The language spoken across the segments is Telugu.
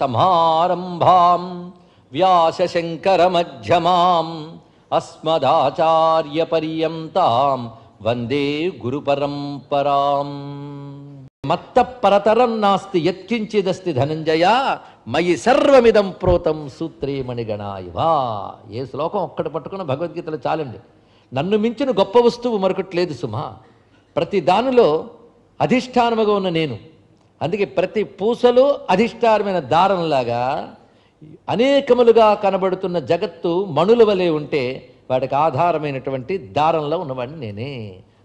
సమారంభాం समारम्भां వందే గురు పరంపరాం మత్త మత్తపరతరం నాస్తి యత్కించిదస్తి ధనంజయ మయి సర్వమిదం ప్రోతం సూత్రే వా ఏ శ్లోకం ఒక్కటి పట్టుకున్న భగవద్గీతలో చాలండి నన్ను మించిన గొప్ప వస్తువు మరొకటి లేదు సుమా ప్రతి దానిలో అధిష్టానముగా ఉన్న నేను అందుకే ప్రతి పూసలు అధిష్టారమైన దారంలాగా అనేకములుగా కనబడుతున్న జగత్తు మణుల వలె ఉంటే వాటికి ఆధారమైనటువంటి దారంలో ఉన్నవాడిని నేనే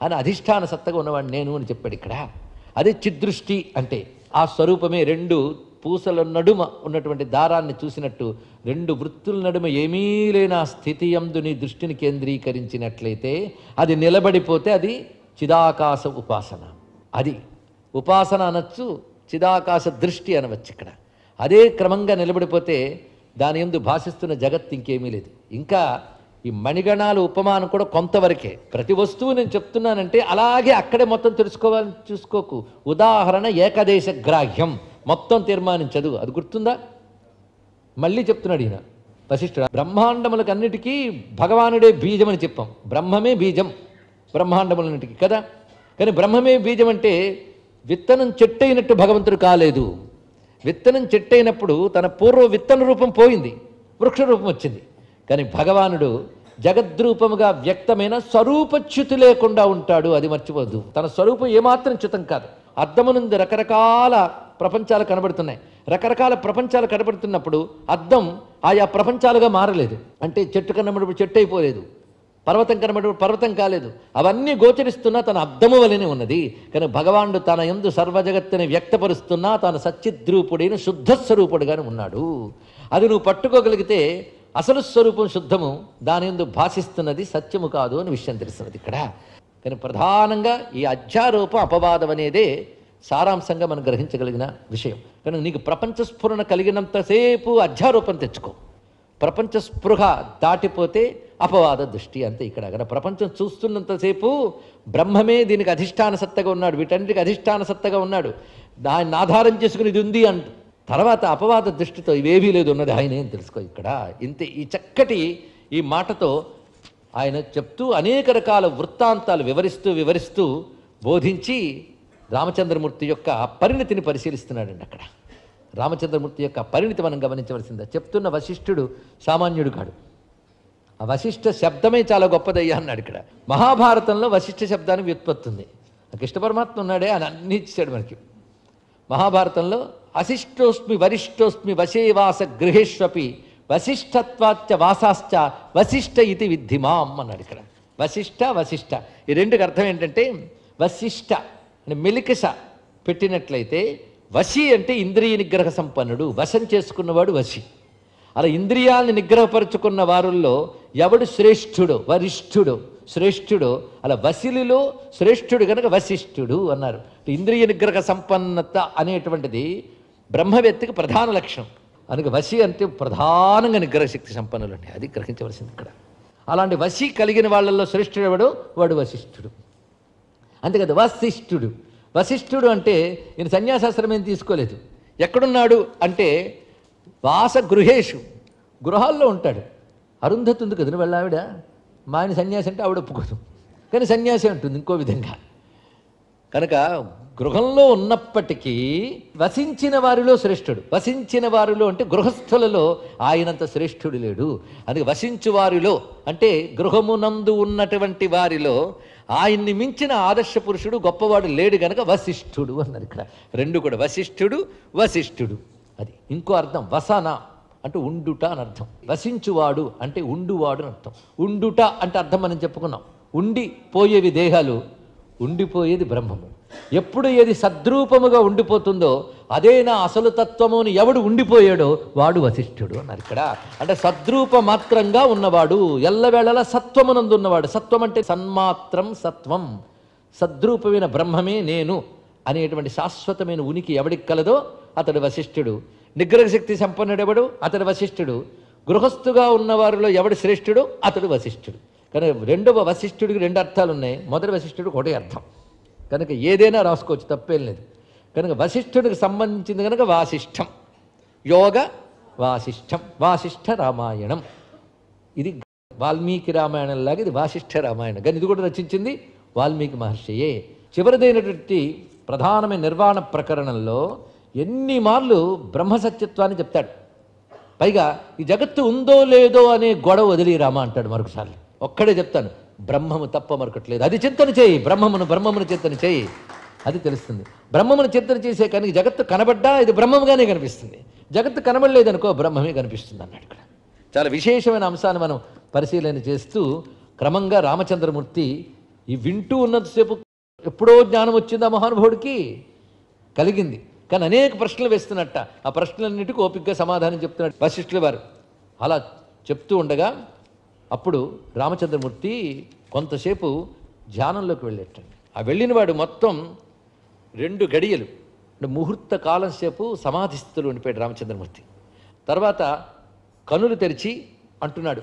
అని అధిష్టాన సత్తగా ఉన్నవాడిని నేను అని చెప్పాడు ఇక్కడ అదే చిదృష్టి అంటే ఆ స్వరూపమే రెండు పూసల నడుమ ఉన్నటువంటి దారాన్ని చూసినట్టు రెండు వృత్తుల నడుమ ఏమీ లేని ఆ స్థితి ఎందుని దృష్టిని కేంద్రీకరించినట్లయితే అది నిలబడిపోతే అది చిదాకాశ ఉపాసన అది ఉపాసన అనొచ్చు చిదాకాశ దృష్టి అనవచ్చు ఇక్కడ అదే క్రమంగా నిలబడిపోతే దాని ఎందు భాషిస్తున్న జగత్ ఇంకేమీ లేదు ఇంకా ఈ మణిగణాలు ఉపమానం కూడా కొంతవరకే ప్రతి వస్తువు నేను చెప్తున్నానంటే అలాగే అక్కడే మొత్తం తెలుసుకోవాలని చూసుకోకు ఉదాహరణ ఏకదేశ గ్రాహ్యం మొత్తం తీర్మానించదు అది గుర్తుందా మళ్ళీ చెప్తున్నాడు ఈయన వశిష్ఠుడు బ్రహ్మాండములకు అన్నిటికీ భగవానుడే బీజం అని చెప్పాం బ్రహ్మమే బీజం బ్రహ్మాండములన్నిటికీ కదా కానీ బ్రహ్మమే బీజం అంటే విత్తనం చెట్టు భగవంతుడు కాలేదు విత్తనం చెట్టు తన పూర్వ విత్తన రూపం పోయింది వృక్ష రూపం వచ్చింది కానీ భగవానుడు జగద్రూపముగా వ్యక్తమైన స్వరూపచ్యుతి లేకుండా ఉంటాడు అది మర్చిపోద్దు తన స్వరూపం ఏమాత్రం చ్యుతం కాదు అద్దమునుంది రకరకాల ప్రపంచాలు కనబడుతున్నాయి రకరకాల ప్రపంచాలు కనబడుతున్నప్పుడు అద్దం ఆయా ప్రపంచాలుగా మారలేదు అంటే చెట్టు కనబడినప్పుడు చెట్టు అయిపోలేదు పర్వతం కనబడి పర్వతం కాలేదు అవన్నీ గోచరిస్తున్నా తన అర్థము వలనే ఉన్నది కానీ భగవానుడు తన ఎందు సర్వజగత్తుని వ్యక్తపరుస్తున్నా తాను సచ్చిద్రూపుడైన శుద్ధ స్వరూపుడుగానే ఉన్నాడు అది నువ్వు పట్టుకోగలిగితే అసలు స్వరూపం శుద్ధము దాని ఎందు భాషిస్తున్నది సత్యము కాదు అని విషయం తెలుస్తున్నది ఇక్కడ కానీ ప్రధానంగా ఈ అధ్యారూప అపవాదం అనేదే సారాంశంగా మనం గ్రహించగలిగిన విషయం కానీ నీకు ప్రపంచ స్ఫురణ కలిగినంతసేపు అధ్యారూపం తెచ్చుకో ప్రపంచ స్పృహ దాటిపోతే అపవాద దృష్టి అంతే ఇక్కడ అక్కడ ప్రపంచం చూస్తున్నంతసేపు బ్రహ్మమే దీనికి అధిష్టాన సత్తగా ఉన్నాడు వీటన్నిటికి అధిష్టాన సత్తగా ఉన్నాడు దాన్ని ఆధారం చేసుకుని ఇది ఉంది అంట తర్వాత అపవాద దృష్టితో ఇవేవీ లేదు ఉన్నది ఆయనే ఏం తెలుసుకో ఇక్కడ ఇంతే ఈ చక్కటి ఈ మాటతో ఆయన చెప్తూ అనేక రకాల వృత్తాంతాలు వివరిస్తూ వివరిస్తూ బోధించి రామచంద్రమూర్తి యొక్క పరిణతిని పరిశీలిస్తున్నాడండి అక్కడ రామచంద్రమూర్తి యొక్క పరిణితి మనం గమనించవలసిందే చెప్తున్న వశిష్ఠుడు సామాన్యుడు కాడు ఆ వశిష్ఠ శబ్దమే చాలా గొప్పదయ్యా అన్నాడు ఇక్కడ మహాభారతంలో వశిష్ఠ శబ్దానికి వ్యుత్పత్తి ఉంది కృష్ణ పరమాత్మ ఉన్నాడే అని అన్ని ఇచ్చాడు మనకి మహాభారతంలో అశిష్టోస్మి వరిష్టోస్మి వశేవాస గృహేష్వపి వశిష్ఠత్వాచ వాసాశ్చ వశిష్ఠ ఇది విద్ధిమాం అన్నాడు ఇక్కడ వశిష్ఠ వశిష్ఠ ఈ రెండుకి అర్థం ఏంటంటే వశిష్ఠ అంటే మెలికస పెట్టినట్లయితే వశి అంటే ఇంద్రియ నిగ్రహ సంపన్నుడు వశం చేసుకున్నవాడు వశి అలా ఇంద్రియాలను నిగ్రహపరుచుకున్న వారుల్లో ఎవడు శ్రేష్ఠుడు వరిష్ఠుడు శ్రేష్ఠుడు అలా వసిలిలో శ్రేష్ఠుడు కనుక వశిష్ఠుడు అన్నారు ఇంద్రియ నిగ్రహ సంపన్నత అనేటువంటిది బ్రహ్మవేత్తకి ప్రధాన లక్ష్యం అందుకే వశి అంటే ప్రధానంగా నిగ్రహశక్తి సంపన్నులు సంపన్నులండి అది గ్రహించవలసింది ఇక్కడ అలాంటి వశి కలిగిన వాళ్ళల్లో శ్రేష్ఠుడు ఎవడు వాడు వశిష్ఠుడు అంతే కదా వశిష్ఠుడు వశిష్ఠుడు అంటే ఈయన సన్యాసాశ్రమం ఏం తీసుకోలేదు ఎక్కడున్నాడు అంటే వాస గృహేషు గృహాల్లో ఉంటాడు అరుంధతి ఉంది కదా వాళ్ళ ఆవిడ మా ఆయన సన్యాసి అంటే ఆవిడ ఒప్పుకోదు కానీ సన్యాసి ఉంటుంది ఇంకో విధంగా కనుక గృహంలో ఉన్నప్పటికీ వసించిన వారిలో శ్రేష్ఠుడు వసించిన వారిలో అంటే గృహస్థులలో ఆయనంత శ్రేష్ఠుడు లేడు అందుకే వసించు వారిలో అంటే గృహమునందు ఉన్నటువంటి వారిలో ఆయన్ని మించిన ఆదర్శ పురుషుడు గొప్పవాడు లేడు గనక వశిష్ఠుడు అన్నారు ఇక్కడ రెండు కూడా వశిష్ఠుడు వశిష్ఠుడు అది ఇంకో అర్థం వసన అంటే ఉండుట అని అర్థం వసించువాడు అంటే ఉండువాడు అని అర్థం ఉండుట అంటే అర్థం మనం చెప్పుకున్నాం ఉండిపోయేవి దేహాలు ఉండిపోయేది బ్రహ్మము ఎప్పుడు ఏది సద్రూపముగా ఉండిపోతుందో అదే నా అసలు తత్వము అని ఎవడు ఉండిపోయాడో వాడు వశిష్ఠుడు అన్నారు ఇక్కడ అంటే సద్రూప మాత్రంగా ఉన్నవాడు ఎల్లవేళల సత్వమునందు ఉన్నవాడు సత్వం అంటే సన్మాత్రం సత్వం సద్రూపమైన బ్రహ్మమే నేను అనేటువంటి శాశ్వతమైన ఉనికి ఎవడికి కలదో అతడు వశిష్ఠుడు నిగ్రహశక్తి సంపన్నుడెవడు అతడు వశిష్ఠుడు గృహస్థుగా ఉన్నవారిలో ఎవడు శ్రేష్ఠుడు అతడు వశిష్ఠుడు కానీ రెండవ వశిష్ఠుడికి రెండు అర్థాలు ఉన్నాయి మొదటి వశిష్ఠుడు ఒకటే అర్థం కనుక ఏదైనా రాసుకోవచ్చు తప్పేం లేదు కనుక వశిష్ఠుడికి సంబంధించింది కనుక వాసిష్టం యోగ వాసిష్టం వాసిష్ఠ రామాయణం ఇది వాల్మీకి రామాయణంలాగా ఇది వాసిష్ఠ రామాయణం కానీ ఇది కూడా రచించింది వాల్మీకి మహర్షియే చివరిదైనటువంటి ప్రధానమైన నిర్వాణ ప్రకరణంలో ఎన్ని మార్లు బ్రహ్మసత్యత్వాన్ని చెప్తాడు పైగా ఈ జగత్తు ఉందో లేదో అనే గొడవ వదిలి రామా అంటాడు మరొకసారి ఒక్కడే చెప్తాను బ్రహ్మము తప్ప మరొకట్లేదు అది చింతన చేయి బ్రహ్మమును బ్రహ్మమును చింతన చేయి అది తెలుస్తుంది బ్రహ్మమును చింతన చేసే కానీ జగత్తు కనబడ్డా ఇది బ్రహ్మముగానే కనిపిస్తుంది జగత్తు కనబడలేదనుకో బ్రహ్మమే కనిపిస్తుంది అన్నాడు ఇక్కడ చాలా విశేషమైన అంశాన్ని మనం పరిశీలన చేస్తూ క్రమంగా రామచంద్రమూర్తి ఈ వింటూ ఉన్నంతసేపు ఎప్పుడో జ్ఞానం వచ్చింది ఆ మహానుభావుడికి కలిగింది కానీ అనేక ప్రశ్నలు వేస్తున్నట్ట ఆ ప్రశ్నలన్నిటికీ ఓపికగా సమాధానం చెప్తున్నాడు వశిష్ఠుల వారు అలా చెప్తూ ఉండగా అప్పుడు రామచంద్రమూర్తి కొంతసేపు ధ్యానంలోకి వెళ్ళేటండి ఆ వెళ్ళినవాడు మొత్తం రెండు గడియలు అంటే ముహూర్త కాలం సేపు సమాధి స్థితిలో ఉండిపోయాడు రామచంద్రమూర్తి తర్వాత కనులు తెరిచి అంటున్నాడు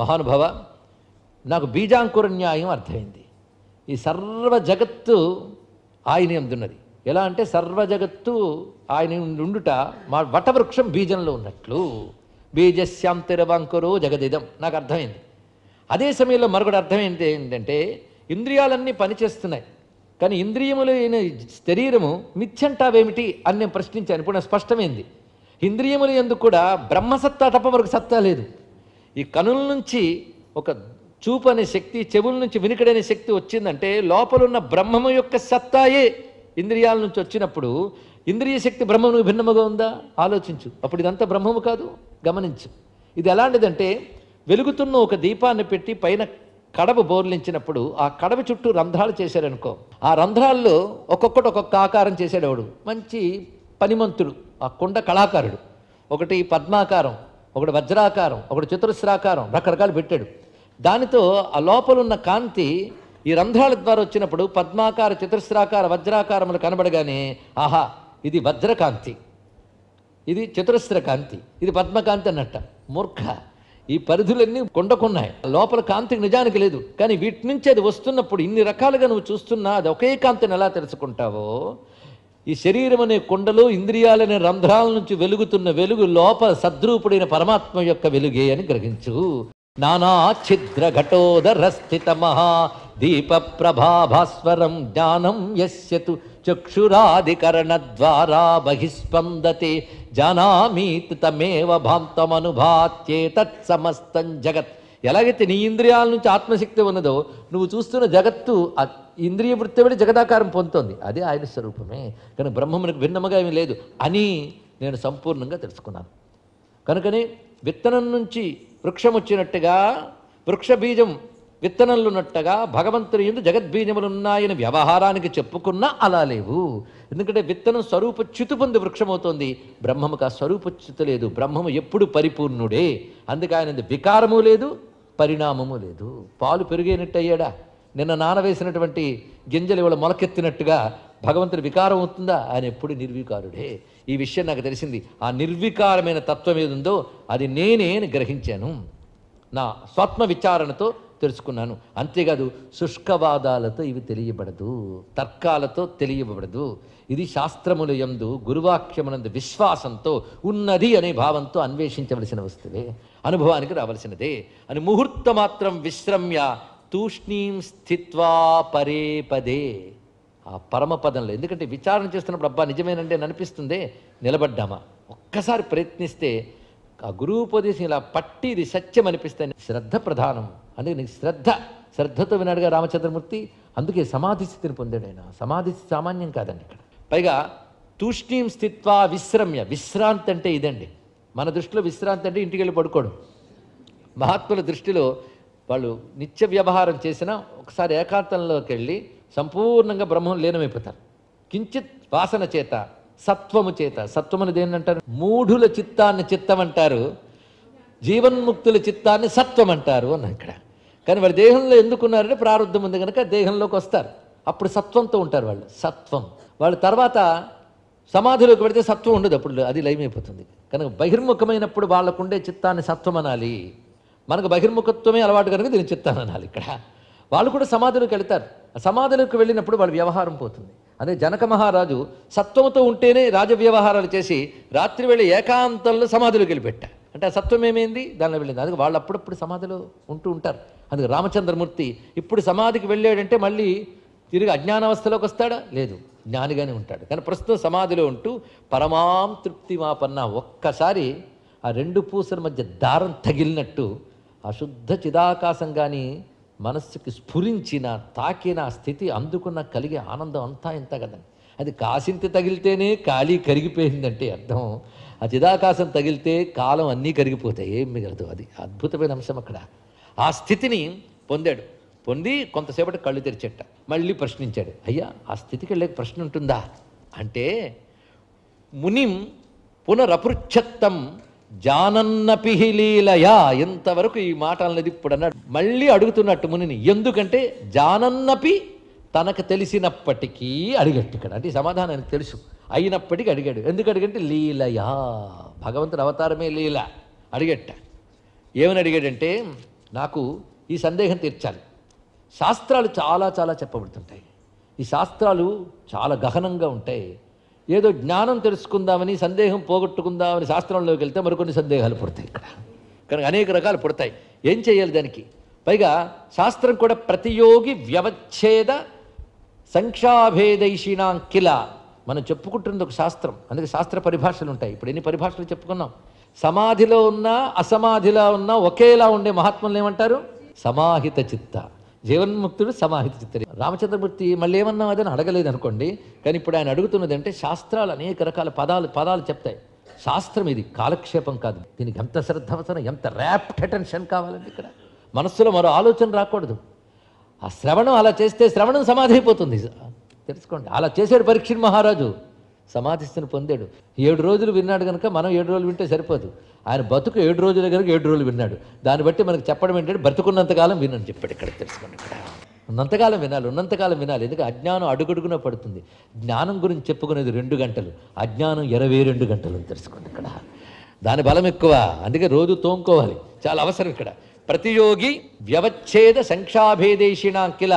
మహానుభావ నాకు బీజాంకుర న్యాయం అర్థమైంది ఈ సర్వ జగత్తు ఆయన ఎందున్నది ఎలా అంటే సర్వ జగత్తు ఆయన ఉండుట మా వటవృక్షం బీజంలో ఉన్నట్లు బీజస్యాంతిరవంకురు జగదిదం నాకు అర్థమైంది అదే సమయంలో మరొకటి అర్థమైంది ఏంటంటే ఇంద్రియాలన్నీ పనిచేస్తున్నాయి కానీ ఇంద్రియములు అయిన శరీరము మిథ్యంటావేమిటి అని నేను ప్రశ్నించాను ఇప్పుడు నాకు స్పష్టమైంది ఇంద్రియములు ఎందుకు కూడా బ్రహ్మసత్తా తప్ప మరొక సత్తా లేదు ఈ కనుల నుంచి ఒక చూపు అనే శక్తి చెవుల నుంచి వినికడనే శక్తి వచ్చిందంటే లోపలున్న బ్రహ్మము యొక్క సత్తాయే ఇంద్రియాల నుంచి వచ్చినప్పుడు ఇంద్రియ శక్తి బ్రహ్మము భిన్నముగా ఉందా ఆలోచించు అప్పుడు ఇదంతా బ్రహ్మము కాదు గమనించు ఇది ఎలాంటిదంటే వెలుగుతున్న ఒక దీపాన్ని పెట్టి పైన కడప బోర్లించినప్పుడు ఆ కడప చుట్టూ రంధ్రాలు చేశాడనుకో ఆ రంధ్రాల్లో ఒక్కొక్కటి ఒక్కొక్క ఆకారం చేసేటవాడు మంచి పనిమంతుడు ఆ కొండ కళాకారుడు ఒకటి పద్మాకారం ఒకటి వజ్రాకారం ఒకటి చతురస్రాకారం రకరకాలు పెట్టాడు దానితో ఆ లోపల ఉన్న కాంతి ఈ రంధ్రాల ద్వారా వచ్చినప్పుడు పద్మాకార చతురస్రాకార వజ్రాకారములు కనబడగానే ఆహా ఇది వజ్రకాంతి ఇది చతురస్ర కాంతి ఇది పద్మకాంతి అన్నట్ట మూర్ఖ ఈ పరిధులన్నీ కొండకున్నాయి లోపల కాంతికి నిజానికి లేదు కానీ వీటి నుంచి అది వస్తున్నప్పుడు ఇన్ని రకాలుగా నువ్వు చూస్తున్నా అది ఒకే కాంతిని ఎలా తెలుసుకుంటావో ఈ శరీరం అనే కొండలో ఇంద్రియాలనే రంధ్రాల నుంచి వెలుగుతున్న వెలుగు లోపల సద్రూపుడైన పరమాత్మ యొక్క వెలుగే అని గ్రహించు నానా ఛిద్ర ఘటోదర స్థిత మహా దీపప్రభాభాస్వరం జ్ఞానం యస్యతు ద్వారా బహిస్పందతే జానామీతి తమేవ భాంతమనుభాత్యేతత్ సమస్తం జగత్ ఎలాగైతే నీ ఇంద్రియాల నుంచి ఆత్మశక్తి ఉన్నదో నువ్వు చూస్తున్న జగత్తు ఇంద్రియ వృత్తిబడి జగదాకారం పొందుతోంది అదే ఆయన స్వరూపమే కానీ బ్రహ్మమునికి భిన్నముగా ఏమీ లేదు అని నేను సంపూర్ణంగా తెలుసుకున్నాను కనుకనే విత్తనం నుంచి వృక్షం వచ్చినట్టుగా వృక్ష బీజం నట్టగా భగవంతుని ఎందు జగద్బీజములున్నాయని వ్యవహారానికి చెప్పుకున్నా అలా లేవు ఎందుకంటే విత్తనం స్వరూప పొంది వృక్షమవుతోంది బ్రహ్మముకు ఆ స్వరూప లేదు బ్రహ్మము ఎప్పుడు పరిపూర్ణుడే అందుకే ఆయన వికారము లేదు పరిణామము లేదు పాలు పెరిగేనట్టు అయ్యాడా నిన్న నానవేసినటువంటి గింజలు ఇవాళ మొలకెత్తినట్టుగా భగవంతుడి వికారం అవుతుందా ఆయన ఎప్పుడు నిర్వికారుడే ఈ విషయం నాకు తెలిసింది ఆ నిర్వికారమైన తత్వం ఏది ఉందో అది నేనే గ్రహించాను నా స్వత్మ విచారణతో తెలుసుకున్నాను అంతేకాదు శుష్కవాదాలతో ఇవి తెలియబడదు తర్కాలతో తెలియబడదు ఇది శాస్త్రముల యందు గురువాక్యమునందు విశ్వాసంతో ఉన్నది అనే భావంతో అన్వేషించవలసిన వస్తువే అనుభవానికి రావలసినదే అని ముహూర్త మాత్రం విశ్రమ్య తూష్ణీం స్థిత్వా పరే పదే ఆ పరమపదంలో ఎందుకంటే విచారణ చేస్తున్నప్పుడు అబ్బా నిజమేనంటే అనిపిస్తుంది నిలబడ్డామా ఒక్కసారి ప్రయత్నిస్తే ఆ గురువు ఉపదేశం ఇలా పట్టి ఇది సత్యం అనిపిస్తే శ్రద్ధ ప్రధానం అందుకే నీకు శ్రద్ధ శ్రద్ధతో విన్నాడుగా రామచంద్రమూర్తి అందుకే సమాధి స్థితిని పొందాడు ఆయన సమాధి సామాన్యం కాదండి ఇక్కడ పైగా తూష్ణీం స్థిత్వా విశ్రమ్య విశ్రాంతి అంటే ఇదండి మన దృష్టిలో విశ్రాంతి అంటే ఇంటికి వెళ్ళి పడుకోవడం మహాత్ముల దృష్టిలో వాళ్ళు నిత్య వ్యవహారం చేసినా ఒకసారి ఏకాంతంలోకి వెళ్ళి సంపూర్ణంగా బ్రహ్మం లీనమైపోతారు కించిత్ వాసన చేత సత్వము చేత అనేది దేన్నంటారు మూఢుల చిత్తాన్ని చిత్తమంటారు జీవన్ముక్తుల చిత్తాన్ని సత్వం అంటారు అన్న ఇక్కడ కానీ వాళ్ళ దేహంలో ఎందుకున్నారంటే ప్రారంధం ఉంది కనుక దేహంలోకి వస్తారు అప్పుడు సత్వంతో ఉంటారు వాళ్ళు సత్వం వాళ్ళ తర్వాత సమాధిలోకి పెడితే సత్వం ఉండదు అప్పుడు అది లయమైపోతుంది కనుక బహిర్ముఖమైనప్పుడు వాళ్ళకుండే చిత్తాన్ని సత్వం అనాలి మనకు బహిర్ముఖత్వమే అలవాటు కనుక దీన్ని చిత్తాన్ని అనాలి ఇక్కడ వాళ్ళు కూడా సమాధిలోకి వెళ్తారు సమాధిలోకి వెళ్ళినప్పుడు వాళ్ళ వ్యవహారం పోతుంది అదే జనక మహారాజు సత్వంతో ఉంటేనే రాజ వ్యవహారాలు చేసి రాత్రి వెళ్ళి ఏకాంతంలో సమాధిలోకి వెళ్ళిపెట్టారు అంటే ఆ సత్వం ఏమైంది దానిలో వెళ్ళింది అందుకే వాళ్ళు అప్పుడప్పుడు సమాధిలో ఉంటూ ఉంటారు అందుకు రామచంద్రమూర్తి ఇప్పుడు సమాధికి వెళ్ళాడంటే మళ్ళీ తిరిగి అజ్ఞానావస్థలోకి వస్తాడా లేదు జ్ఞానిగానే ఉంటాడు కానీ ప్రస్తుతం సమాధిలో ఉంటూ పరమాం తృప్తి మాపన్న ఒక్కసారి ఆ రెండు పూసల మధ్య దారం తగిలినట్టు అశుద్ధ చిదాకాశం కానీ మనస్సుకి స్ఫురించిన తాకిన స్థితి అందుకున్న కలిగే ఆనందం అంతా ఎంత కదండి అది కాసింత తగిలితేనే ఖాళీ కరిగిపోయిందంటే అర్థం ఆ చిదాకాశం తగిలితే కాలం అన్నీ కరిగిపోతాయి ఏం మిగలదు అది అద్భుతమైన అంశం అక్కడ ఆ స్థితిని పొందాడు పొంది కొంతసేపటి కళ్ళు తెరిచేట మళ్ళీ ప్రశ్నించాడు అయ్యా ఆ స్థితికి వెళ్ళే ప్రశ్న ఉంటుందా అంటే మునిం పునరపృచ్ఛత్తం జానన్నపిహిలీలయా ఎంతవరకు ఈ మాట అన్నది ఇప్పుడు అన్నాడు మళ్ళీ అడుగుతున్నట్టు మునిని ఎందుకంటే జానన్నపి తనకు తెలిసినప్పటికీ అడిగట్టు ఇక్కడ అంటే సమాధానానికి తెలుసు అయినప్పటికీ అడిగాడు ఎందుకు అడిగంటే లీలయా భగవంతుడు అవతారమే లీల అడిగట్ట ఏమని అడిగాడంటే నాకు ఈ సందేహం తీర్చాలి శాస్త్రాలు చాలా చాలా చెప్పబడుతుంటాయి ఈ శాస్త్రాలు చాలా గహనంగా ఉంటాయి ఏదో జ్ఞానం తెలుసుకుందామని సందేహం పోగొట్టుకుందామని శాస్త్రంలోకి వెళ్తే మరికొన్ని సందేహాలు పుడతాయి ఇక్కడ కనుక అనేక రకాలు పుడతాయి ఏం చేయాలి దానికి పైగా శాస్త్రం కూడా ప్రతియోగి వ్యవచ్ఛేద సంక్షాభేదైషిణాంకిల మనం చెప్పుకుంటున్నది ఒక శాస్త్రం అందుకే శాస్త్ర పరిభాషలు ఉంటాయి ఇప్పుడు ఎన్ని పరిభాషలు చెప్పుకున్నాం సమాధిలో ఉన్నా అసమాధిలో ఉన్నా ఒకేలా ఉండే మహాత్ములు ఏమంటారు సమాహిత చిత్త జీవన్ముక్తుడు సమాహిత చిత్తడి రామచంద్రమూర్తి మళ్ళీ ఏమన్నా అదని అడగలేదు అనుకోండి కానీ ఇప్పుడు ఆయన అడుగుతున్నది అంటే శాస్త్రాలు అనేక రకాల పదాలు పదాలు చెప్తాయి శాస్త్రం ఇది కాలక్షేపం కాదు దీనికి ఎంత శ్రద్ధ అవసరం ఎంత ర్యాప్ట్ అటెన్షన్ కావాలండి ఇక్కడ మనస్సులో మరో ఆలోచన రాకూడదు ఆ శ్రవణం అలా చేస్తే శ్రవణం సమాధి అయిపోతుంది తెలుసుకోండి అలా చేశాడు పరీక్షణ్ మహారాజు సమాధిస్థిని పొందాడు ఏడు రోజులు విన్నాడు కనుక మనం ఏడు రోజులు వింటే సరిపోదు ఆయన బతుకు ఏడు రోజుల కనుక ఏడు రోజులు విన్నాడు దాన్ని బట్టి మనకు చెప్పడం ఏంటంటే బ్రతుకున్నంతకాలం వినని చెప్పాడు ఇక్కడ తెలుసుకోండి ఇక్కడ ఉన్నంతకాలం వినాలి ఉన్నంతకాలం వినాలి ఎందుకంటే అజ్ఞానం అడుగడుగున పడుతుంది జ్ఞానం గురించి చెప్పుకునేది రెండు గంటలు అజ్ఞానం ఇరవై రెండు గంటలు తెలుసుకోండి ఇక్కడ దాని బలం ఎక్కువ అందుకే రోజు తోముకోవాలి చాలా అవసరం ఇక్కడ ప్రతియోగి వ్యవచ్ఛేద కిల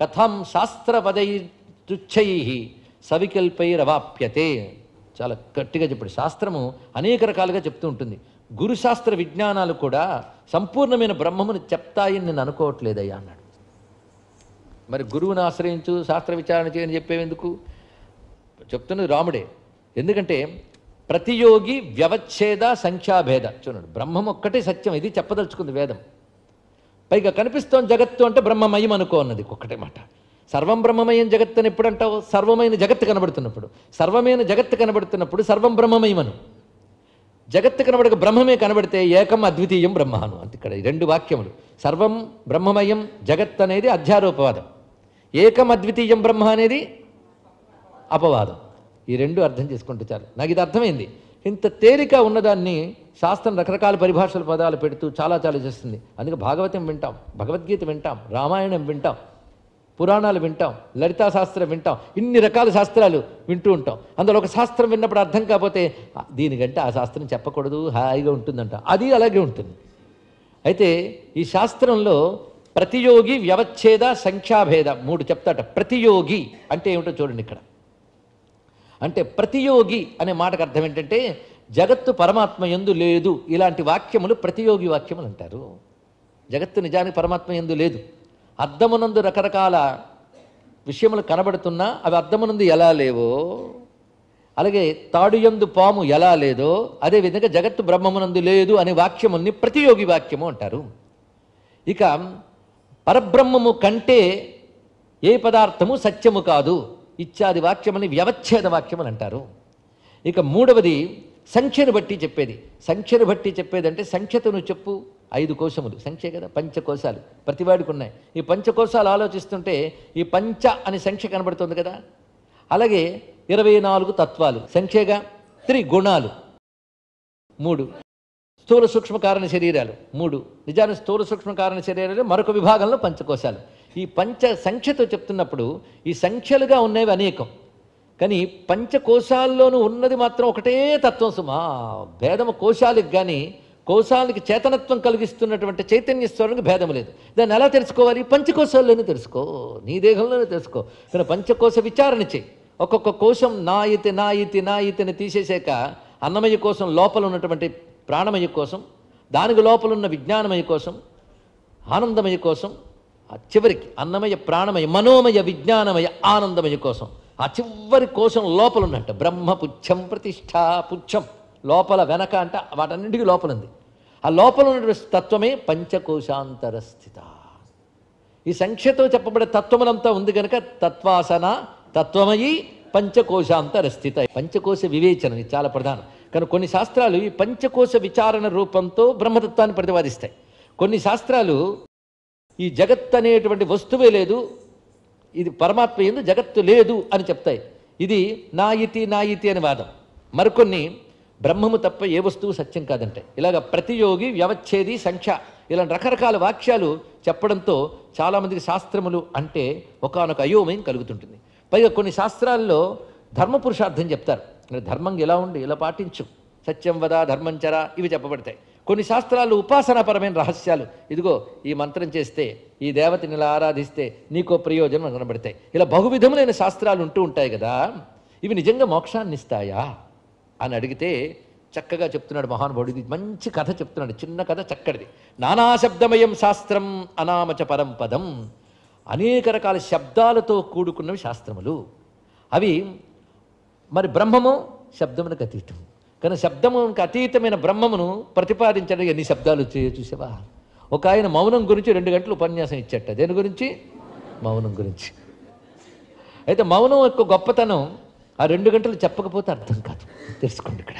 కథం శాస్త్రపదై తుచ్చై సవికల్పై రవాప్యతే చాలా గట్టిగా చెప్పాడు శాస్త్రము అనేక రకాలుగా చెప్తూ ఉంటుంది గురుశాస్త్ర విజ్ఞానాలు కూడా సంపూర్ణమైన బ్రహ్మమును చెప్తాయని నేను అనుకోవట్లేదయ్యా అన్నాడు మరి గురువును ఆశ్రయించు శాస్త్ర విచారణ చేయని చెప్పేందుకు చెప్తున్నది రాముడే ఎందుకంటే ప్రతియోగి వ్యవచ్ఛేద సంఖ్యాభేద చూడండి బ్రహ్మం ఒక్కటే సత్యం ఇది చెప్పదలుచుకుంది వేదం పైగా కనిపిస్తోంది జగత్తు అంటే బ్రహ్మమయం అనుకో అన్నది ఒక్కటే మాట సర్వం బ్రహ్మమయం జగత్తు అని ఎప్పుడు అంటావు సర్వమైన జగత్తు కనబడుతున్నప్పుడు సర్వమైన జగత్తు కనబడుతున్నప్పుడు సర్వం బ్రహ్మమయమను జగత్తు కనబడక బ్రహ్మమే కనబడితే ఏకం అద్వితీయం బ్రహ్మను అంత ఇక్కడ రెండు వాక్యములు సర్వం బ్రహ్మమయం జగత్ అనేది అధ్యారోపవాదం ఏకం అద్వితీయం బ్రహ్మ అనేది అపవాదం ఈ రెండు అర్థం చేసుకుంటే చాలు నాకు ఇది అర్థమైంది ఇంత తేలిక ఉన్నదాన్ని శాస్త్రం రకరకాల పరిభాషల పదాలు పెడుతూ చాలా చాలా చేస్తుంది అందుకే భాగవతం వింటాం భగవద్గీత వింటాం రామాయణం వింటాం పురాణాలు వింటాం లలితా శాస్త్రం వింటాం ఇన్ని రకాల శాస్త్రాలు వింటూ ఉంటాం అందులో ఒక శాస్త్రం విన్నప్పుడు అర్థం కాకపోతే దీనికంటే ఆ శాస్త్రం చెప్పకూడదు హాయిగా ఉంటుందంట అది అలాగే ఉంటుంది అయితే ఈ శాస్త్రంలో ప్రతియోగి వ్యవచ్ఛేద సంఖ్యాభేద మూడు చెప్తాట ప్రతియోగి అంటే ఏమిటో చూడండి ఇక్కడ అంటే ప్రతియోగి అనే మాటకు అర్థం ఏంటంటే జగత్తు పరమాత్మ ఎందు లేదు ఇలాంటి వాక్యములు ప్రతియోగి వాక్యములు అంటారు జగత్తు నిజానికి పరమాత్మ ఎందు లేదు అర్థమునందు రకరకాల విషయములు కనబడుతున్నా అవి అర్థమునందు ఎలా లేవో అలాగే తాడుయందు పాము ఎలా లేదో అదేవిధంగా జగత్తు బ్రహ్మమునందు లేదు అనే వాక్యముల్ని ప్రతియోగి వాక్యము అంటారు ఇక పరబ్రహ్మము కంటే ఏ పదార్థము సత్యము కాదు ఇత్యాది వాక్యమని వ్యవచ్ఛేద వాక్యములు అంటారు ఇక మూడవది సంఖ్యను బట్టి చెప్పేది సంఖ్యను బట్టి చెప్పేదంటే సంఖ్యతను చెప్పు ఐదు కోశములు సంఖ్య కదా పంచకోశాలు ప్రతివాడికి ఉన్నాయి ఈ పంచకోశాలు ఆలోచిస్తుంటే ఈ పంచ అనే సంఖ్య కనబడుతుంది కదా అలాగే ఇరవై నాలుగు తత్వాలు సంఖ్యగా గుణాలు మూడు స్థూల సూక్ష్మ కారణ శరీరాలు మూడు నిజానికి స్థూల సూక్ష్మ కారణ శరీరాలు మరొక విభాగంలో పంచకోశాలు ఈ పంచ సంఖ్యతో చెప్తున్నప్పుడు ఈ సంఖ్యలుగా ఉన్నవి అనేకం కానీ పంచకోశాల్లోనూ ఉన్నది మాత్రం ఒకటే తత్వం సుమా భేదము కోశాలకు కానీ కోశాలకి చేతనత్వం కలిగిస్తున్నటువంటి చైతన్య స్వరంకి భేదం లేదు దాన్ని ఎలా తెలుసుకోవాలి పంచకోశాల్లోనే తెలుసుకో నీ దేహంలోనే తెలుసుకో కానీ పంచకోశ విచారణ చేయి ఒక్కొక్క కోశం నా ఇతి నా ఇతి నా ఇతిని తీసేసాక అన్నమయ్య కోసం లోపల ఉన్నటువంటి ప్రాణమయ్య కోసం దానికి లోపల ఉన్న విజ్ఞానమయ కోసం ఆనందమయ కోసం ఆ చివరికి అన్నమయ ప్రాణమయ మనోమయ విజ్ఞానమయ ఆనందమయ కోసం ఆ చివరి కోసం లోపల ఉన్నట్టు బ్రహ్మ పుచ్చం ప్రతిష్ట పుచ్చం లోపల వెనక అంటే వాటన్నింటికి లోపల ఉంది ఆ లోపల ఉన్నటువంటి తత్వమే పంచకోశాంతర స్థిత ఈ సంఖ్యతో చెప్పబడే తత్వములంతా ఉంది కనుక తత్వాసన తత్వమయి పంచకోశాంతర స్థిత పంచకోశ వివేచన ఇది చాలా ప్రధానం కానీ కొన్ని శాస్త్రాలు ఈ పంచకోశ విచారణ రూపంతో బ్రహ్మతత్వాన్ని ప్రతిపాదిస్తాయి కొన్ని శాస్త్రాలు ఈ జగత్ అనేటువంటి వస్తువే లేదు ఇది పరమాత్మ ఎందు జగత్తు లేదు అని చెప్తాయి ఇది నా ఇతి నా ఇతి అని వాదం మరికొన్ని బ్రహ్మము తప్ప ఏ వస్తువు సత్యం కాదంటే ఇలాగ ప్రతియోగి వ్యవచ్ఛేది సంఖ్య ఇలాంటి రకరకాల వాక్యాలు చెప్పడంతో చాలామందికి శాస్త్రములు అంటే ఒకనొక అయోమయం కలుగుతుంటుంది పైగా కొన్ని శాస్త్రాల్లో ధర్మ పురుషార్థం చెప్తారు ధర్మం ఎలా ఉండి ఇలా పాటించు సత్యం వద ధర్మంచర ఇవి చెప్పబడతాయి కొన్ని శాస్త్రాలు ఉపాసనాపరమైన రహస్యాలు ఇదిగో ఈ మంత్రం చేస్తే ఈ దేవతని ఇలా ఆరాధిస్తే నీకో ప్రయోజనం కనబడతాయి ఇలా బహువిధములైన శాస్త్రాలు ఉంటూ ఉంటాయి కదా ఇవి నిజంగా మోక్షాన్ని ఇస్తాయా అని అడిగితే చక్కగా చెప్తున్నాడు మహానుభావుడు ఇది మంచి కథ చెప్తున్నాడు చిన్న కథ చక్కడిది నానాశబ్దమయం శాస్త్రం అనామచ పదం అనేక రకాల శబ్దాలతో కూడుకున్నవి శాస్త్రములు అవి మరి బ్రహ్మము శబ్దమునకు అతీతం కానీ శబ్దమునికి అతీతమైన బ్రహ్మమును ప్రతిపాదించడం ఎన్ని శబ్దాలు చేయ చూసేవా ఒక ఆయన మౌనం గురించి రెండు గంటలు ఉపన్యాసం ఇచ్చట దేని గురించి మౌనం గురించి అయితే మౌనం యొక్క గొప్పతనం ఆ రెండు గంటలు చెప్పకపోతే అర్థం కాదు తెలుసుకోండి ఇక్కడ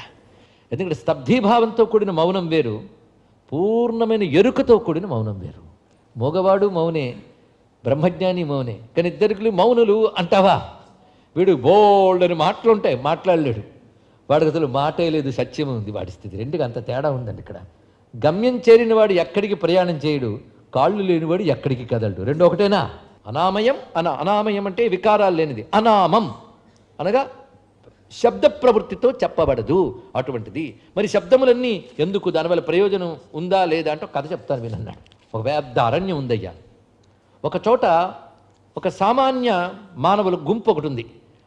ఎందుకంటే స్తబ్ధీభావంతో కూడిన మౌనం వేరు పూర్ణమైన ఎరుకతో కూడిన మౌనం వేరు మగవాడు మౌనే బ్రహ్మజ్ఞాని మౌనే కానీ ఇద్దరికి మౌనులు అంటావా వీడు బోల్డ్ అని మాటలు ఉంటాయి మాట్లాడలేడు వాడికి అసలు మాటే లేదు సత్యం ఉంది వాడి స్థితి రెండుకి అంత తేడా ఉందండి ఇక్కడ గమ్యం చేరిన వాడు ఎక్కడికి ప్రయాణం చేయడు కాళ్ళు లేనివాడు ఎక్కడికి కదలడు రెండు ఒకటేనా అనామయం అన అనామయం అంటే వికారాలు లేనిది అనామం అనగా శబ్ద ప్రవృత్తితో చెప్పబడదు అటువంటిది మరి శబ్దములన్నీ ఎందుకు దానివల్ల ప్రయోజనం ఉందా లేదా అంటే కథ చెప్తాను వీళ్ళన్నాడు ఒక పెద్ద అరణ్యం ఉందయ్యా ఒక చోట ఒక సామాన్య మానవుల గుంపు ఒకటి ఉంది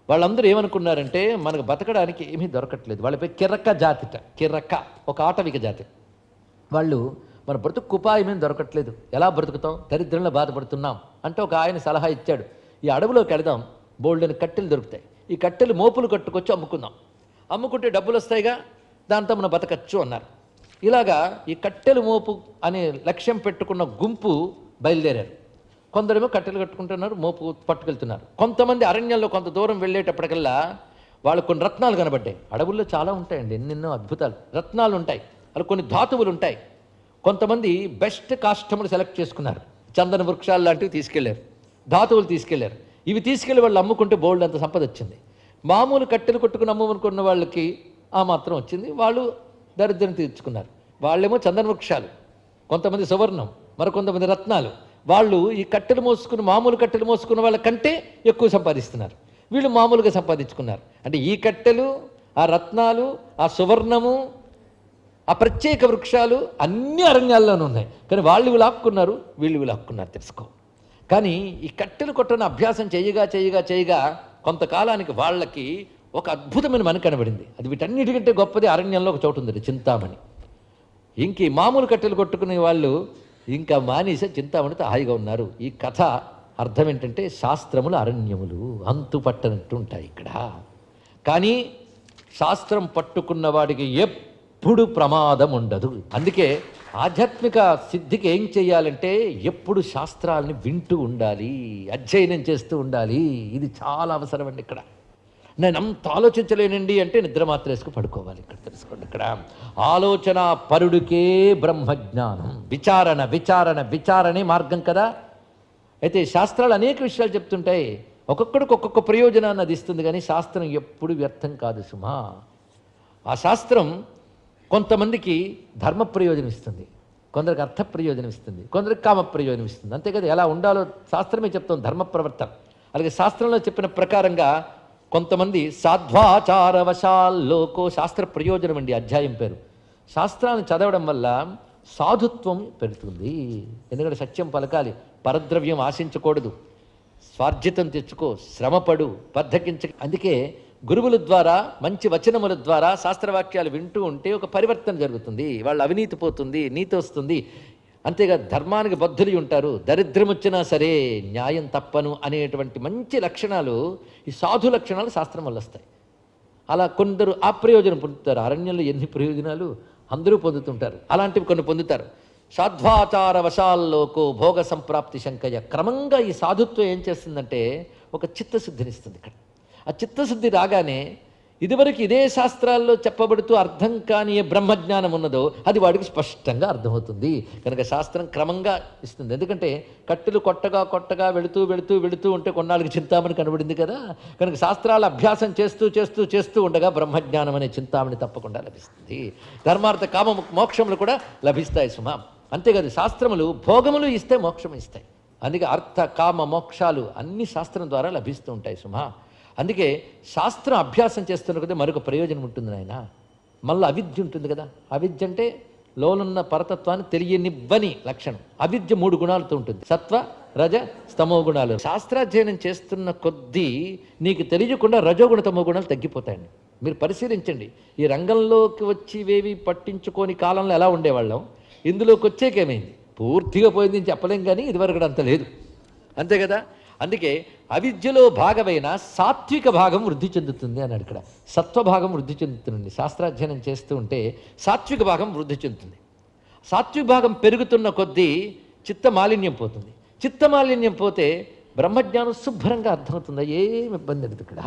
వాళ్ళందరూ ఏమనుకున్నారంటే మనకు బతకడానికి ఏమీ దొరకట్లేదు వాళ్ళపై కిరక జాతిట కిరక ఒక ఆటవిక జాతి వాళ్ళు మన బ్రతుకు కుపాయమేం దొరకట్లేదు ఎలా బ్రతుకుతాం దరిద్రంలో బాధపడుతున్నాం అంటే ఒక ఆయన సలహా ఇచ్చాడు ఈ అడవిలోకి వెళదాం బోల్డెన్ కట్టెలు దొరుకుతాయి ఈ కట్టెలు మోపులు కట్టుకొచ్చి అమ్ముకుందాం అమ్ముకుంటే డబ్బులు వస్తాయిగా దాంతో మనం బతకచ్చు అన్నారు ఇలాగా ఈ కట్టెలు మోపు అనే లక్ష్యం పెట్టుకున్న గుంపు బయలుదేరారు కొందరేమో కట్టెలు కట్టుకుంటున్నారు మోపు పట్టుకెళ్తున్నారు కొంతమంది అరణ్యంలో కొంత దూరం వెళ్ళేటప్పటికల్లా వాళ్ళు కొన్ని రత్నాలు కనబడ్డాయి అడవుల్లో చాలా ఉంటాయండి ఎన్నెన్నో అద్భుతాలు రత్నాలు ఉంటాయి అలా కొన్ని ధాతువులు ఉంటాయి కొంతమంది బెస్ట్ కాస్టమర్ సెలెక్ట్ చేసుకున్నారు చందన వృక్షాలు లాంటివి తీసుకెళ్లారు ధాతువులు తీసుకెళ్లారు ఇవి తీసుకెళ్ళి వాళ్ళు అమ్ముకుంటే బోల్డ్ అంత సంపద వచ్చింది మామూలు కట్టెలు కొట్టుకుని అమ్ముకున్న వాళ్ళకి ఆ మాత్రం వచ్చింది వాళ్ళు దరిద్రం తీర్చుకున్నారు వాళ్ళేమో చందనవృక్షాలు కొంతమంది సువర్ణం మరికొంతమంది రత్నాలు వాళ్ళు ఈ కట్టెలు మోసుకుని మామూలు కట్టెలు మోసుకున్న వాళ్ళ కంటే ఎక్కువ సంపాదిస్తున్నారు వీళ్ళు మామూలుగా సంపాదించుకున్నారు అంటే ఈ కట్టెలు ఆ రత్నాలు ఆ సువర్ణము ఆ ప్రత్యేక వృక్షాలు అన్ని అరణ్యాల్లోనే ఉన్నాయి కానీ వాళ్ళు వీళ్ళు ఆపుకున్నారు వీళ్ళు వీళ్ళు ఆపుకున్నారు తెలుసుకో కానీ ఈ కట్టెలు కొట్టని అభ్యాసం చేయగా చేయగా చేయగా కొంతకాలానికి వాళ్ళకి ఒక అద్భుతమైన మని కనబడింది అది వీటన్నిటికంటే గొప్పది అరణ్యంలో ఒక చోటు ఉంది చింతామణి ఇంక మామూలు కట్టెలు కొట్టుకునే వాళ్ళు ఇంకా మానేసే చింతామణితో హాయిగా ఉన్నారు ఈ కథ అర్థం ఏంటంటే శాస్త్రములు అరణ్యములు అంతు పట్టనట్టు ఉంటాయి ఇక్కడ కానీ శాస్త్రం పట్టుకున్న వాడికి ఎప్పుడు ప్రమాదం ఉండదు అందుకే ఆధ్యాత్మిక సిద్ధికి ఏం చేయాలంటే ఎప్పుడు శాస్త్రాలని వింటూ ఉండాలి అధ్యయనం చేస్తూ ఉండాలి ఇది చాలా అవసరం అండి ఇక్కడ నేను అంత ఆలోచించలేనండి అంటే నిద్ర మాత్రేసుకు పడుకోవాలి ఇక్కడ తెలుసుకోండి ఇక్కడ ఆలోచన పరుడికే బ్రహ్మజ్ఞానం విచారణ విచారణ విచారణే మార్గం కదా అయితే శాస్త్రాలు అనేక విషయాలు చెప్తుంటాయి ఒక్కొక్కడికి ఒక్కొక్క ప్రయోజనాన్ని అది ఇస్తుంది కానీ శాస్త్రం ఎప్పుడు వ్యర్థం కాదు సుమా ఆ శాస్త్రం కొంతమందికి ధర్మ ప్రయోజనం ఇస్తుంది కొందరికి అర్థ ప్రయోజనం ఇస్తుంది కొందరికి కామ ప్రయోజనం ఇస్తుంది అంతే కదా ఎలా ఉండాలో శాస్త్రమే చెప్తాం ధర్మ ప్రవర్తన అలాగే శాస్త్రంలో చెప్పిన ప్రకారంగా కొంతమంది సాధ్వాచారవశాల్లోకో శాస్త్ర ప్రయోజనం అండి అధ్యాయం పేరు శాస్త్రాన్ని చదవడం వల్ల సాధుత్వం పెరుగుతుంది ఎందుకంటే సత్యం పలకాలి పరద్రవ్యం ఆశించకూడదు స్వార్జితం తెచ్చుకో శ్రమపడు బద్ధకించ అందుకే గురువుల ద్వారా మంచి వచనముల ద్వారా శాస్త్రవాక్యాలు వింటూ ఉంటే ఒక పరివర్తన జరుగుతుంది వాళ్ళు అవినీతి పోతుంది నీతి వస్తుంది అంతేగా ధర్మానికి బద్ధులు ఉంటారు దరిద్రం వచ్చినా సరే న్యాయం తప్పను అనేటువంటి మంచి లక్షణాలు ఈ సాధు లక్షణాలు శాస్త్రం వల్ల వస్తాయి అలా కొందరు ఆ ప్రయోజనం పొందుతారు అరణ్యంలో ఎన్ని ప్రయోజనాలు అందరూ పొందుతుంటారు అలాంటివి కొన్ని పొందుతారు సాధ్వాచార వశాల్లోకో భోగ సంప్రాప్తి శంకయ్య క్రమంగా ఈ సాధుత్వం ఏం చేస్తుందంటే ఒక చిత్తశుద్ధినిస్తుంది ఇక్కడ ఆ చిత్తశుద్ధి రాగానే ఇదివరకు ఇదే శాస్త్రాల్లో చెప్పబడుతూ అర్థం కాని బ్రహ్మజ్ఞానం ఉన్నదో అది వాడికి స్పష్టంగా అర్థమవుతుంది కనుక శాస్త్రం క్రమంగా ఇస్తుంది ఎందుకంటే కట్టెలు కొట్టగా కొట్టగా వెళుతూ వెళుతూ వెళుతూ ఉంటే కొన్నాళ్ళకి చింతామణి కనబడింది కదా కనుక శాస్త్రాలు అభ్యాసం చేస్తూ చేస్తూ చేస్తూ ఉండగా బ్రహ్మజ్ఞానం అనే చింతామణి తప్పకుండా లభిస్తుంది ధర్మార్థ కామ మోక్షములు కూడా లభిస్తాయి సుమా అంతేకాదు శాస్త్రములు భోగములు ఇస్తే మోక్షం ఇస్తాయి అందుకే అర్థ కామ మోక్షాలు అన్ని శాస్త్రం ద్వారా లభిస్తూ ఉంటాయి సుమా అందుకే శాస్త్రం అభ్యాసం చేస్తున్న కదా మరొక ప్రయోజనం ఉంటుంది ఆయన మళ్ళీ అవిద్య ఉంటుంది కదా అవిద్య అంటే లోనున్న పరతత్వాన్ని తెలియనివ్వని లక్షణం అవిద్య మూడు గుణాలతో ఉంటుంది సత్వ రజ స్తమో గుణాలు శాస్త్రాధ్యయనం చేస్తున్న కొద్దీ నీకు తెలియకుండా రజోగుణ తమో గుణాలు తగ్గిపోతాయండి మీరు పరిశీలించండి ఈ రంగంలోకి వచ్చి ఇవేవి పట్టించుకోని కాలంలో ఎలా ఉండేవాళ్ళం ఇందులోకి వచ్చేకేమైంది పూర్తిగా పోయింది చెప్పలేం కానీ ఇదివరకు అంత లేదు అంతే కదా అందుకే అవిద్యలో భాగమైన సాత్విక భాగం వృద్ధి చెందుతుంది అన్నాడు ఇక్కడ సత్వభాగం వృద్ధి చెందుతుంది శాస్త్రాధ్యయనం చేస్తూ ఉంటే సాత్విక భాగం వృద్ధి చెందుతుంది సాత్విక భాగం పెరుగుతున్న కొద్దీ చిత్త మాలిన్యం పోతుంది చిత్త మాలిన్యం పోతే బ్రహ్మజ్ఞానం శుభ్రంగా అర్థమవుతుంది ఏమి ఇబ్బంది లేదు ఇక్కడ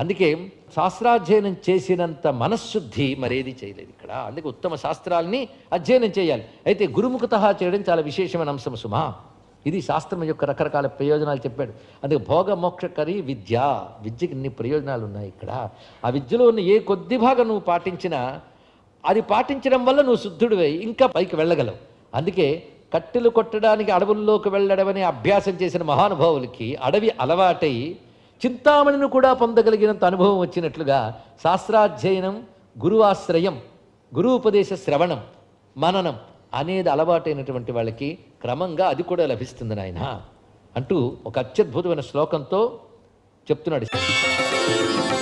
అందుకే శాస్త్రాధ్యయనం చేసినంత మనశ్శుద్ధి మరేది చేయలేదు ఇక్కడ అందుకే ఉత్తమ శాస్త్రాలని అధ్యయనం చేయాలి అయితే గురుముఖత చేయడం చాలా విశేషమైన అంశం సుమా ఇది శాస్త్రం యొక్క రకరకాల ప్రయోజనాలు చెప్పాడు అందుకే భోగ మోక్షకరి విద్య విద్యకి ఇన్ని ప్రయోజనాలు ఉన్నాయి ఇక్కడ ఆ విద్యలో ఉన్న ఏ కొద్ది భాగం నువ్వు పాటించినా అది పాటించడం వల్ల నువ్వు శుద్ధుడివై ఇంకా పైకి వెళ్ళగలవు అందుకే కట్టెలు కొట్టడానికి అడవుల్లోకి వెళ్ళడమని అభ్యాసం చేసిన మహానుభావులకి అడవి అలవాటై చింతామణిని కూడా పొందగలిగినంత అనుభవం వచ్చినట్లుగా శాస్త్రాధ్యయనం గురువాశ్రయం గురు ఉపదేశ శ్రవణం మననం అనేది అలవాటైనటువంటి వాళ్ళకి క్రమంగా అది కూడా లభిస్తుంది నాయన అంటూ ఒక అత్యద్భుతమైన శ్లోకంతో చెప్తున్నాడు